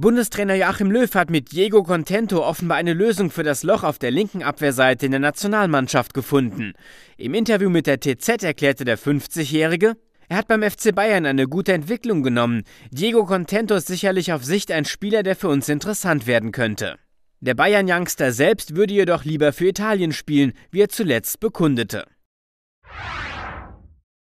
Bundestrainer Joachim Löw hat mit Diego Contento offenbar eine Lösung für das Loch auf der linken Abwehrseite in der Nationalmannschaft gefunden. Im Interview mit der TZ erklärte der 50-Jährige, er hat beim FC Bayern eine gute Entwicklung genommen. Diego Contento ist sicherlich auf Sicht ein Spieler, der für uns interessant werden könnte. Der Bayern-Youngster selbst würde jedoch lieber für Italien spielen, wie er zuletzt bekundete.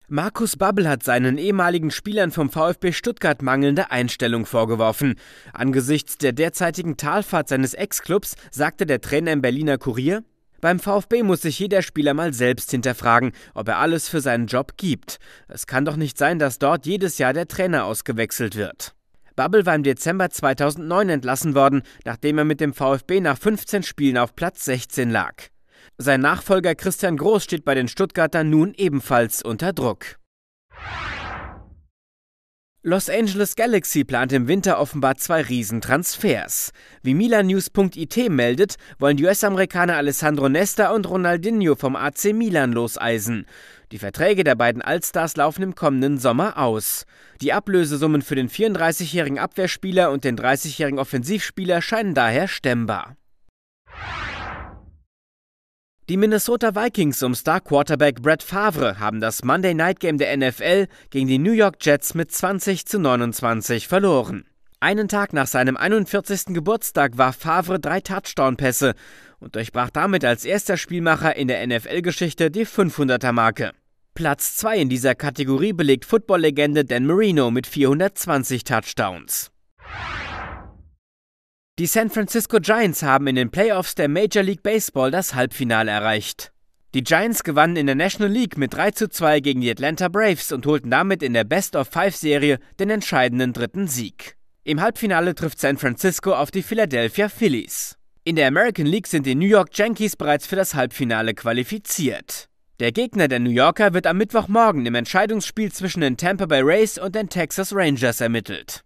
Markus Babbel hat seinen ehemaligen Spielern vom VfB Stuttgart mangelnde Einstellung vorgeworfen. Angesichts der derzeitigen Talfahrt seines Ex-Clubs sagte der Trainer im Berliner Kurier, beim VfB muss sich jeder Spieler mal selbst hinterfragen, ob er alles für seinen Job gibt. Es kann doch nicht sein, dass dort jedes Jahr der Trainer ausgewechselt wird. Babbel war im Dezember 2009 entlassen worden, nachdem er mit dem VfB nach 15 Spielen auf Platz 16 lag. Sein Nachfolger Christian Groß steht bei den Stuttgartern nun ebenfalls unter Druck. Los Angeles Galaxy plant im Winter offenbar zwei Riesentransfers. Wie Milannews.it meldet, wollen die US-Amerikaner Alessandro Nesta und Ronaldinho vom AC Milan loseisen. Die Verträge der beiden Allstars laufen im kommenden Sommer aus. Die Ablösesummen für den 34-jährigen Abwehrspieler und den 30-jährigen Offensivspieler scheinen daher stemmbar. Die Minnesota Vikings um Star-Quarterback Brett Favre haben das Monday Night Game der NFL gegen die New York Jets mit 20 zu 29 verloren. Einen Tag nach seinem 41. Geburtstag war Favre drei Touchdown-Pässe und durchbrach damit als erster Spielmacher in der NFL-Geschichte die 500er-Marke. Platz 2 in dieser Kategorie belegt Football-Legende Dan Marino mit 420 Touchdowns. Die San Francisco Giants haben in den Playoffs der Major League Baseball das Halbfinale erreicht. Die Giants gewannen in der National League mit 3 zu 2 gegen die Atlanta Braves und holten damit in der Best-of-Five-Serie den entscheidenden dritten Sieg. Im Halbfinale trifft San Francisco auf die Philadelphia Phillies. In der American League sind die New York Yankees bereits für das Halbfinale qualifiziert. Der Gegner der New Yorker wird am Mittwochmorgen im Entscheidungsspiel zwischen den Tampa Bay Rays und den Texas Rangers ermittelt.